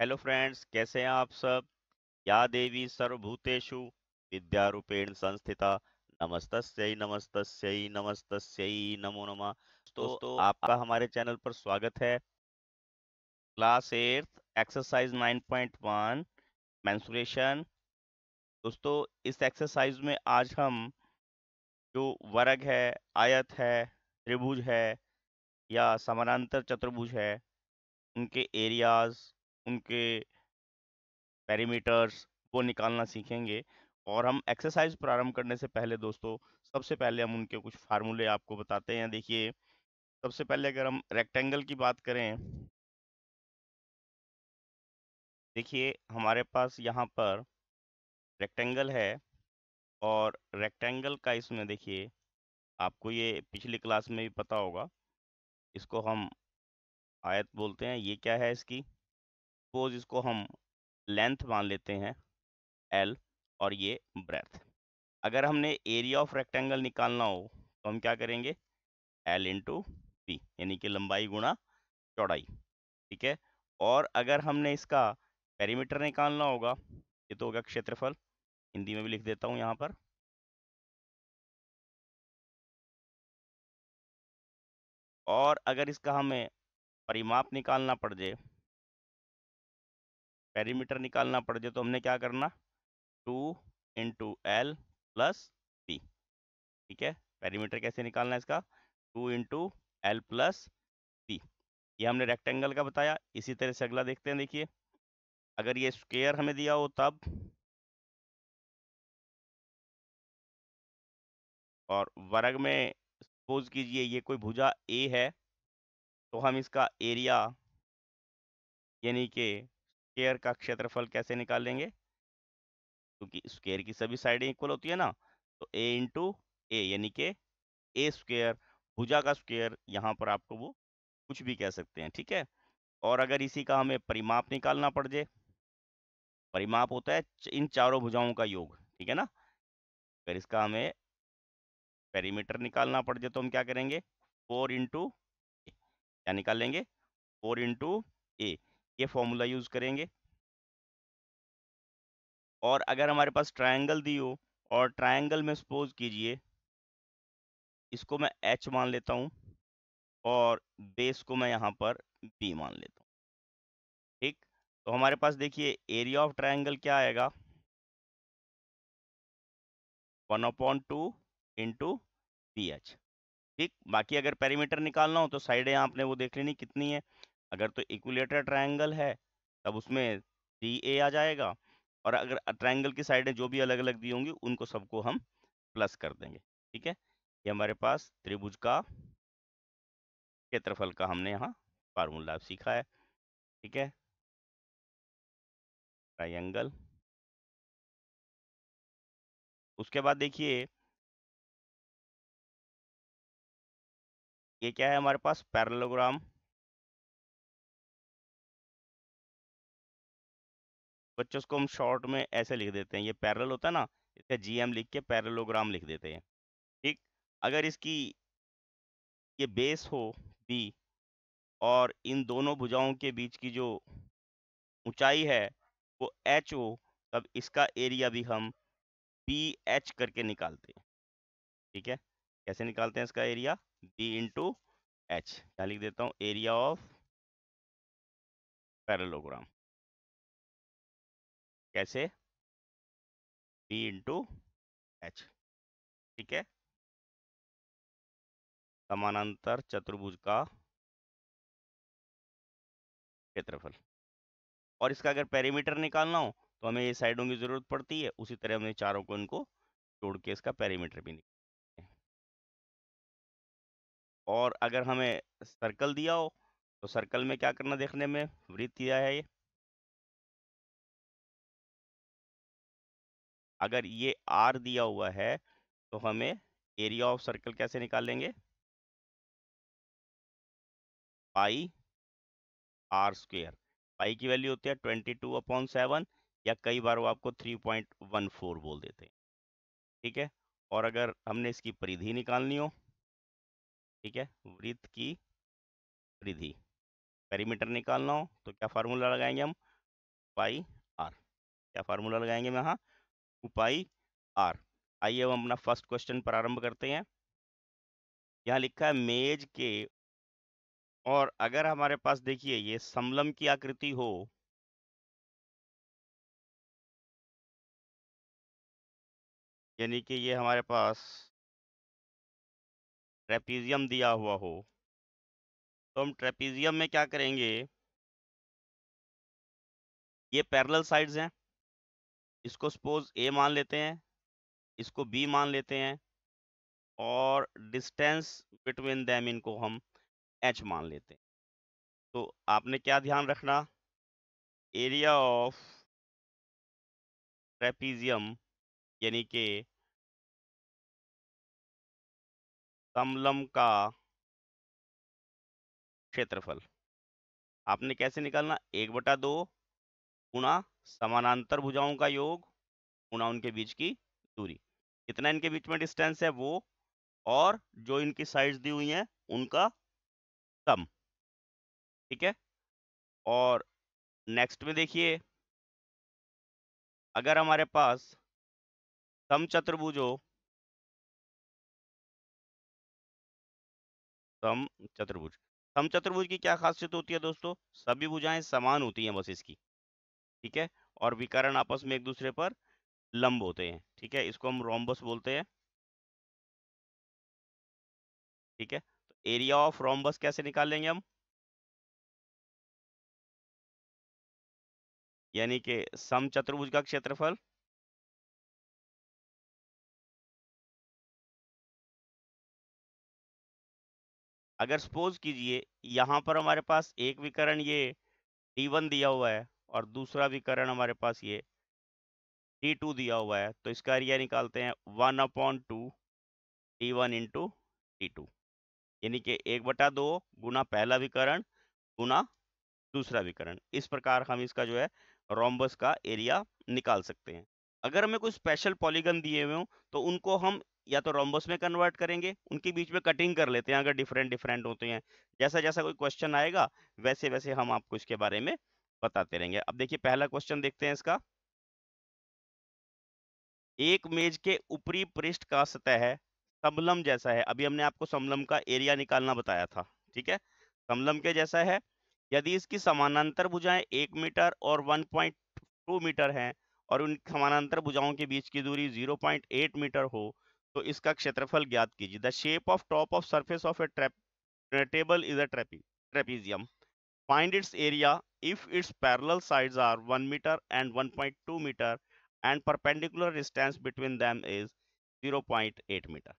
hello friends कैसे हैं आप सब या देवी सर्वभूतेषु विद्यारूपेण संस्थिता नमस्तस्यई नमस्तस्यई नमस्तस्यई नमो नमः तो आपका हमारे चैनल पर स्वागत है क्लास एट एक्सरसाइज 9.1 मेंसुरेशन दोस्तों इस एक्सरसाइज में आज हम जो वर्ग है आयत है त्रिभुज है या समानांतर चतुर्भुज है उनके एरियाज उनके पैरीमीटर्स वो निकालना सीखेंगे और हम एक्सरसाइज प्रारंभ करने से पहले दोस्तों सबसे पहले हम उनके कुछ फार्मूले आपको बताते हैं देखिए सबसे पहले अगर हम रेक्टेंगल की बात करें देखिए हमारे पास यहाँ पर रेक्टेंगल है और रेक्टेंगल का इसमें देखिए आपको ये पिछली क्लास में भी पता होगा इसको हम आयत बोलते हैं ये क्या है इसकी सपोज इसको हम लेंथ मान लेते हैं एल और ये ब्रेथ अगर हमने एरिया ऑफ रेक्टेंगल निकालना हो तो हम क्या करेंगे एल इंटू पी यानी कि लंबाई गुणा चौड़ाई ठीक है और अगर हमने इसका पेरीमीटर निकालना होगा ये तो होगा क्षेत्रफल हिंदी में भी लिख देता हूँ यहाँ पर और अगर इसका हमें परिमाप निकालना पड़ जाए पेरीमीटर निकालना पड़ जाए तो हमने क्या करना two into L plus P ठीक है पेरीमीटर कैसे निकालना है इसका two into L plus P ये हमने रेक्टेंगल का बताया इसी तरह से अगला देखते हैं देखिए अगर ये स्क्वेयर हमें दिया हो तब और वर्ग में सपोज कीजिए ये कोई भुजा ए है तो हम इसका एरिया यानी कि स्केयर का क्षेत्रफल कैसे निकालेंगे क्योंकि स्केयर की सभी साइडें इक्वल होती है ना तो ए इंटू ए यानी के ए स्क्वेयर भुजा का स्क्वेयर यहाँ पर आपको वो कुछ भी कह सकते हैं ठीक है और अगर इसी का हमें परिमाप निकालना पड़ जाए परिमाप होता है इन चारों भुजाओं का योग ठीक है ना अगर इसका हमें पेरीमीटर निकालना पड़ जाए तो हम क्या करेंगे फोर इंटू क्या निकालेंगे फोर इंटू ए ये फॉर्मूला यूज़ करेंगे और अगर हमारे पास ट्राइंगल दी हो और ट्राइंगल में सपोज कीजिए इसको मैं एच मान लेता हूँ और बेस को मैं यहाँ पर बी मान लेता हूँ ठीक तो हमारे पास देखिए एरिया ऑफ ट्राइंगल क्या आएगा one upon two into B H ठीक बाकी अगर पेरीमीटर निकालना हो तो साइडें आपने वो देख लेनी कितनी है अगर तो इक्विलेटर ट्रायंगल है तब उसमें डी ए आ जाएगा और अगर ट्रायंगल की साइडें जो भी अलग अलग दी होंगी उनको सबको हम प्लस कर देंगे ठीक है ये हमारे पास त्रिभुज का क्षेत्रफल का हमने यहाँ फार्मूला सीखा है ठीक है ट्रायंगल उसके बाद देखिए ये क्या है हमारे पास पैरेललोग्राम बच्चों को हम शॉर्ट में ऐसे लिख देते हैं ये पैरल होता है ना इसका जीएम लिख के पैरलोग्राम लिख देते हैं ठीक अगर इसकी ये बेस हो बी और इन दोनों भुजाओं के बीच की जो ऊंचाई है वो एच हो तब इसका एरिया भी हम बी एच करके निकालते हैं ठीक है कैसे निकालते हैं इसका एरिया बी इंटू एच क्या लिख देता हूँ एरिया ऑफ पैरलोग्राम कैसे बी इंटू एच ठीक है समानांतर चतुर्भुज का क्षेत्रफल और इसका अगर पेरीमीटर निकालना हो तो हमें ये साइडों की ज़रूरत पड़ती है उसी तरह हमने चारों को इनको जोड़ के इसका पेरीमीटर भी निकाल और अगर हमें सर्कल दिया हो तो सर्कल में क्या करना देखने में वृत्त दिया है ये अगर ये आर दिया हुआ है तो हमें एरिया ऑफ सर्कल कैसे निकालेंगे पाई आर स्क्वेयर पाई की वैल्यू होती है ट्वेंटी टू अपॉन सेवन या कई बार वो आपको थ्री पॉइंट वन फोर बोल देते हैं ठीक है और अगर हमने इसकी परिधि निकालनी हो ठीक है वृत्त की परिधि पेरीमीटर निकालना हो तो क्या फार्मूला लगाएंगे हम पाई आर क्या फार्मूला लगाएंगे हम यहाँ टू पाई आर आइए हम अपना फर्स्ट क्वेश्चन प्रारंभ करते हैं यहाँ लिखा है मेज के और अगर हमारे पास देखिए ये समलम की आकृति हो यानी कि ये हमारे पास ट्रेपीजियम दिया हुआ हो तो हम ट्रेपीजियम में क्या करेंगे ये पैरेलल साइड्स हैं इसको सपोज ए मान लेते हैं इसको बी मान लेते हैं और डिस्टेंस बिटवीन दैम इनको हम एच मान लेते हैं तो आपने क्या ध्यान रखना एरिया ऑफ ट्रेपीजियम यानी के तमलम का क्षेत्रफल आपने कैसे निकालना एक बटा दो गुणा समानांतर भुजाओं का योग गुणा उनके बीच की दूरी कितना इनके बीच में डिस्टेंस है वो और जो इनकी साइड्स दी हुई हैं उनका सम ठीक है और नेक्स्ट में देखिए अगर हमारे पास सम चतुर्भुज हो सम चतुर्भुज सम चतुर्भुज की क्या खासियत होती है दोस्तों सभी भुजाएं समान होती हैं बस इसकी ठीक है और विकरण आपस में एक दूसरे पर लंब होते हैं ठीक है इसको हम रोम्बस बोलते हैं ठीक है तो एरिया ऑफ रोम्बस कैसे निकालेंगे हम यानी कि सम चतुर्भुज का क्षेत्रफल अगर सपोज कीजिए यहां पर हमारे पास एक विकरण ये टी वन दिया हुआ है और दूसरा विकरण हमारे पास ये डी टू दिया हुआ है तो इसका एरिया निकालते हैं one upon two D one into D two यानी कि एक बटा दो गुना पहला विकरण गुना दूसरा विकरण इस प्रकार हम इसका जो है रोम्बस का एरिया निकाल सकते हैं अगर हमें कोई स्पेशल पॉलीगन दिए हुए हों तो उनको हम या तो रोम्बस में कन्वर्ट करेंगे उनके बीच में कटिंग कर लेते हैं अगर डिफरेंट डिफरेंट होते हैं जैसा जैसा कोई क्वेश्चन आएगा वैसे वैसे हम आपको इसके बारे में बताते रहेंगे अब देखिए पहला क्वेश्चन देखते हैं इसका एक मेज के ऊपरी पृष्ठ का सतह समलम जैसा है अभी हमने आपको समलम का एरिया निकालना बताया था ठीक है समलम के जैसा है यदि इसकी समानांतर भुजाएं एक मीटर और 1.2 मीटर हैं और उन समानांतर भुजाओं के बीच की दूरी 0.8 मीटर हो तो इसका क्षेत्रफल ज्ञात कीजिए the shape of top of surface of a ट्रेप टेबल इज अ ट्रेपी trapezium find its area if its parallel sides are 1 meter and 1.2 meter and perpendicular distance between them is 0.8 meter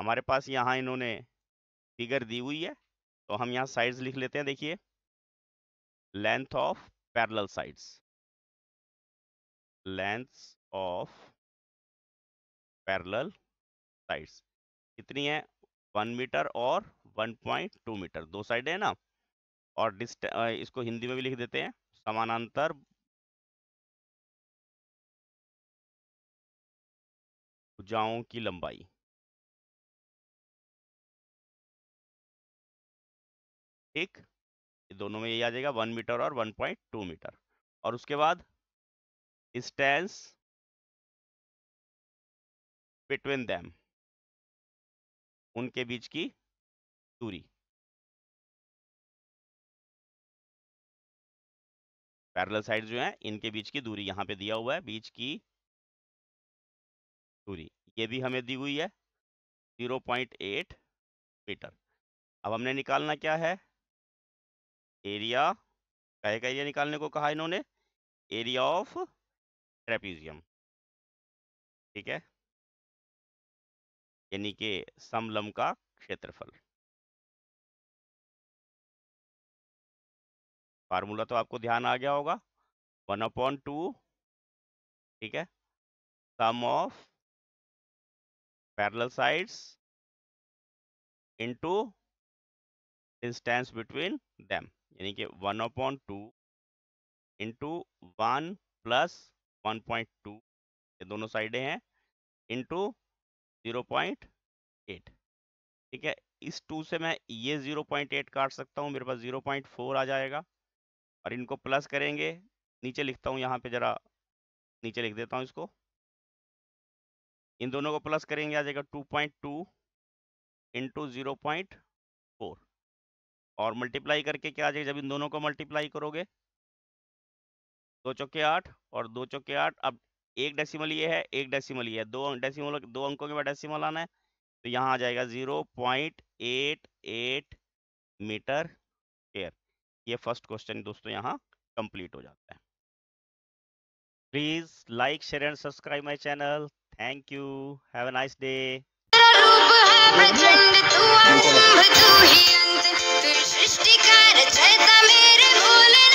हमारे पास यहाँ इन्होंने फिगर दी हुई है तो हम यहाँ साइड्स लिख लेते हैं देखिए length of parallel sides length of parallel sides कितनी है 1 मीटर और 1.2 मीटर दो साइड है ना और डिस्ट इसको हिंदी में भी लिख देते हैं समानांतर भुजाओं की लंबाई ठीक दोनों में यही आ जाएगा वन मीटर और वन पॉइंट टू मीटर और उसके बाद डिस्टेंस बिटवीन दैम उनके बीच की दूरी पैरेलल साइड जो है इनके बीच की दूरी यहाँ पे दिया हुआ है बीच की दूरी ये भी हमें दी हुई है 0.8 मीटर अब हमने निकालना क्या है एरिया कहे का एरिया निकालने को कहा इन्होंने एरिया ऑफ ट्रेपीजियम ठीक है यानी कि समलम का क्षेत्रफल फार्मूला तो आपको ध्यान आ गया होगा वन अपॉन टू ठीक है sum of parallel sides into distance between them यानी कि one upon two into one plus one point two ये दोनों साइडें हैं इंटू जीरो पॉइंट एट ठीक है इस टू से मैं ये जीरो पॉइंट एट काट सकता हूँ मेरे पास जीरो पॉइंट फोर आ जाएगा और इनको प्लस करेंगे नीचे लिखता हूँ यहाँ पे जरा नीचे लिख देता हूँ इसको इन दोनों को प्लस करेंगे आ जाएगा two point two into zero point four और मल्टीप्लाई करके क्या आ जाएगा जब इन दोनों को मल्टीप्लाई करोगे दो चौके आठ और दो चौके आठ अब एक डेसिमल ये है एक डेसिमल ये है दो डेसिमल दो अंकों के बाद डेसिमल आना है तो यहाँ आ जाएगा zero point eight eight metre square ये फर्स्ट क्वेश्चन दोस्तों यहाँ कंप्लीट हो जाता है please like share and subscribe my channel thank you have a nice day Srishti